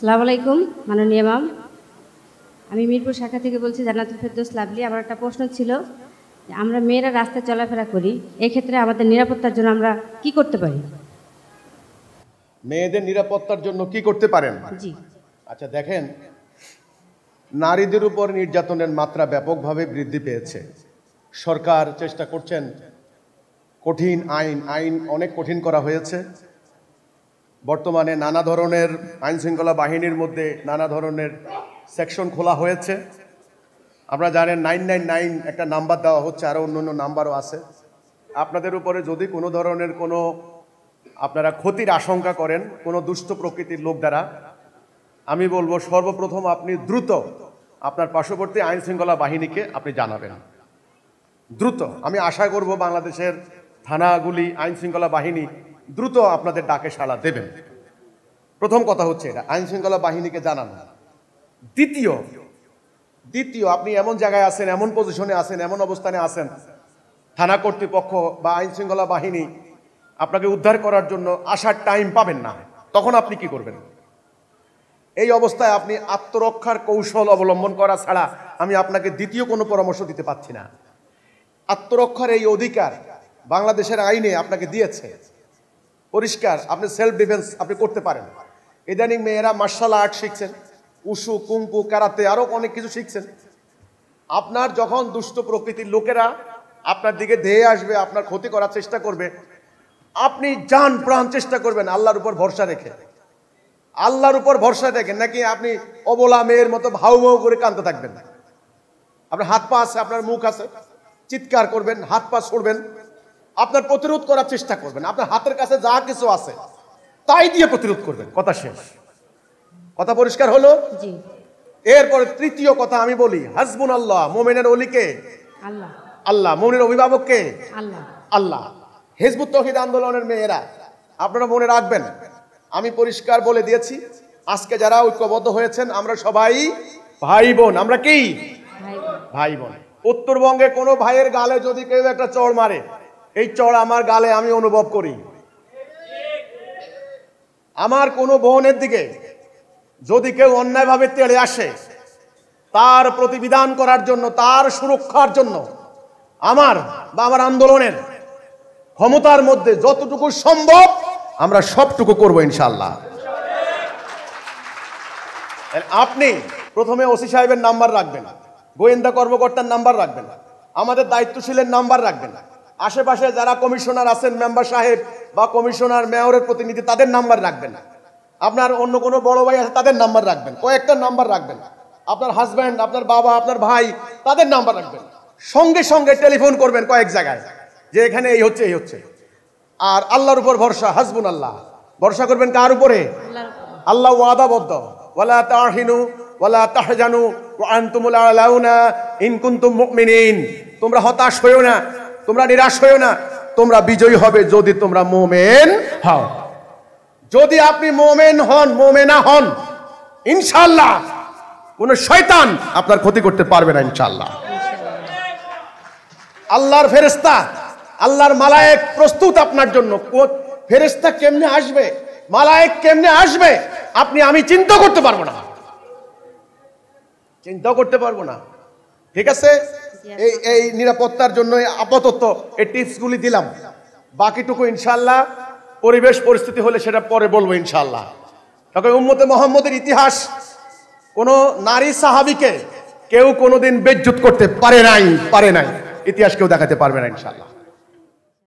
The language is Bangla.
সালামু আলাইকুম মাননীয় ম্যাম আমি মিরপুর শাখা থেকে বলছি জান্নাতুল ফেরদৌস লাভলি আমার একটা প্রশ্ন ছিল আমরা মেয়েরা রাস্তায় চলাফেরা করি এক্ষেত্রে আমাদের নিরাপত্তার জন্য আমরা কি করতে পারি মেয়েদের নিরাপত্তার জন্য কি করতে পারেন জি আচ্ছা দেখেন নারীদের উপর নির্যাতনের মাত্রা ব্যাপকভাবে বৃদ্ধি পেয়েছে সরকার চেষ্টা করছেন কঠিন আইন আইন অনেক কঠিন করা হয়েছে বর্তমানে নানা ধরনের আইনশৃঙ্খলা বাহিনীর মধ্যে নানা ধরনের সেকশন খোলা হয়েছে আমরা জানেন নাইন নাইন নাইন একটা নাম্বার দেওয়া হচ্ছে আরও অন্য অন্য নাম্বারও আছে আপনাদের উপরে যদি কোনো ধরনের কোনো আপনারা ক্ষতির আশঙ্কা করেন কোনো দুষ্ট প্রকৃতির লোক দ্বারা আমি বলবো সর্বপ্রথম আপনি দ্রুত আপনার পার্শ্ববর্তী আইনশৃঙ্খলা বাহিনীকে আপনি জানাবেন দ্রুত আমি আশা করব বাংলাদেশের থানাগুলি আইনশৃঙ্খলা বাহিনী দ্রুত আপনাদের ডাকে সাড়া দেবেন প্রথম কথা হচ্ছে এটা আইন শৃঙ্খলা বাহিনীকে জানান দ্বিতীয় দ্বিতীয় আপনি এমন জায়গায় আছেন এমন পজিশনে আছেন এমন অবস্থানে আছেন থানা কর্তৃপক্ষ বা আইন শৃঙ্খলা বাহিনী আপনাকে উদ্ধার করার জন্য আসার টাইম পাবেন না তখন আপনি কি করবেন এই অবস্থায় আপনি আত্মরক্ষার কৌশল অবলম্বন করা ছাড়া আমি আপনাকে দ্বিতীয় কোনো পরামর্শ দিতে পাচ্ছি না আত্মরক্ষার এই অধিকার বাংলাদেশের আইনে আপনাকে দিয়েছে পরিষ্কার আপনি সেলফ ডিফেন্স আপনি করতে পারেন ইদানিং মেয়েরা মার্শাল আর্ট শিখছেন উসু কুঙ্কু কারাতে আরও অনেক কিছু শিখছেন আপনার যখন দুষ্ট প্রকৃতির লোকেরা আপনার দিকে ধেয়ে আসবে আপনার ক্ষতি করার চেষ্টা করবে আপনি যান প্রাণ চেষ্টা করবেন আল্লাহর উপর ভরসা রেখে আল্লাহর উপর ভরসা রেখে নাকি আপনি অবলা মেয়ের মতো ভাউ ভাউ করে কাঁদতে থাকবেন আপনার হাত পা আছে আপনার মুখ আছে চিৎকার করবেন হাত পা ছড়বেন আপনার প্রতিরোধ করার চেষ্টা করবেন আপনার হাতের কাছে যা কিছু আছে তাই দিয়ে প্রতিরোধ করবেন কথা শেষ কথা পরিষ্কার হলো এরপরে তৃতীয় কথা আমি বলি হাসবুন আল্লাহ মোমেনের অলিকে আল্লাহ মোমিনের অভিভাবককে আল্লাহ আল্লাহ তহিদ আন্দোলনের মেয়েরা আপনারা মনে রাখবেন আমি পরিষ্কার বলে দিয়েছি আজকে যারা ঐক্যবদ্ধ হয়েছেন আমরা সবাই ভাই বোন আমরা কি ভাই বোন উত্তরবঙ্গে কোনো ভাইয়ের গালে যদি কেউ একটা চড় মারে এই চড় আমার গালে আমি অনুভব করি আমার কোনো বোনের দিকে যদি কেউ অন্যায়ভাবে তেড়ে আসে তার প্রতিবিধান করার জন্য তার সুরক্ষার জন্য আমার বা আমার আন্দোলনের ক্ষমতার মধ্যে যতটুকু সম্ভব আমরা সবটুকু করব ইনশাল্লাহ আপনি প্রথমে ওসি সাহেবের নাম্বার রাখবেন গোয়েন্দা কর্মকর্তার নাম্বার রাখবেন আমাদের দায়িত্বশীলের নাম্বার রাখবেন আশেপাশে যারা কমিশনার আছেন মেম্বার সাহেব বা কমিশনার মেয়রের প্রতিনিধি তাদের নাম্বার রাখবেন আপনার অন্য কোনো বড় ভাই আছে তাদের নাম্বার রাখবেন কয়েকটা নাম্বার রাখবেন আপনার হাজব্যান্ড আপনার বাবা আপনার ভাই তাদের নাম্বার রাখবেন সঙ্গে সঙ্গে টেলিফোন করবেন কয়েক জায়গায় যে এখানে এই হচ্ছে এই হচ্ছে আর আল্লাহর উপর ভরসা হাসবুন আল্লাহ ভরসা করবেন কার উপরে আল্লাহ ওয়াদাবদ্ধ ওয়ালা তাহিনু ওয়ালা তাহজানু আনতুমুল আলাউনা ইন কুনতুম মুমিনিন তোমরা হতাশ হইও না তোমরা নিরাশ হয়েও না তোমরা বিজয়ী হবে যদি তোমরা মোমেন হও যদি আপনি মোমেন হন মোমেনা হন ইনশাল্লাহ কোন শয়তান আপনার ক্ষতি করতে পারবে না ইনশাল্লাহ আল্লাহর ফেরেস্তা আল্লাহর মালায়েক প্রস্তুত আপনার জন্য ফেরেস্তা কেমনে আসবে মালায়েক কেমনে আসবে আপনি আমি চিন্তা করতে পারবো না চিন্তা করতে পারবো না ঠিক আছে এই এই নিরাপত্তার জন্য আপাতত এই টিপসগুলি দিলাম বাকিটুকু ইনশাল্লাহ পরিবেশ পরিস্থিতি হলে সেটা পরে বলবো ইনশাল্লাহ তখন উম্মতে মোহাম্মদের ইতিহাস কোনো নারী সাহাবিকে কেউ কোনোদিন বেজ্জুত করতে পারে নাই পারে নাই ইতিহাস কেউ দেখাতে পারবে না ইনশাল্লাহ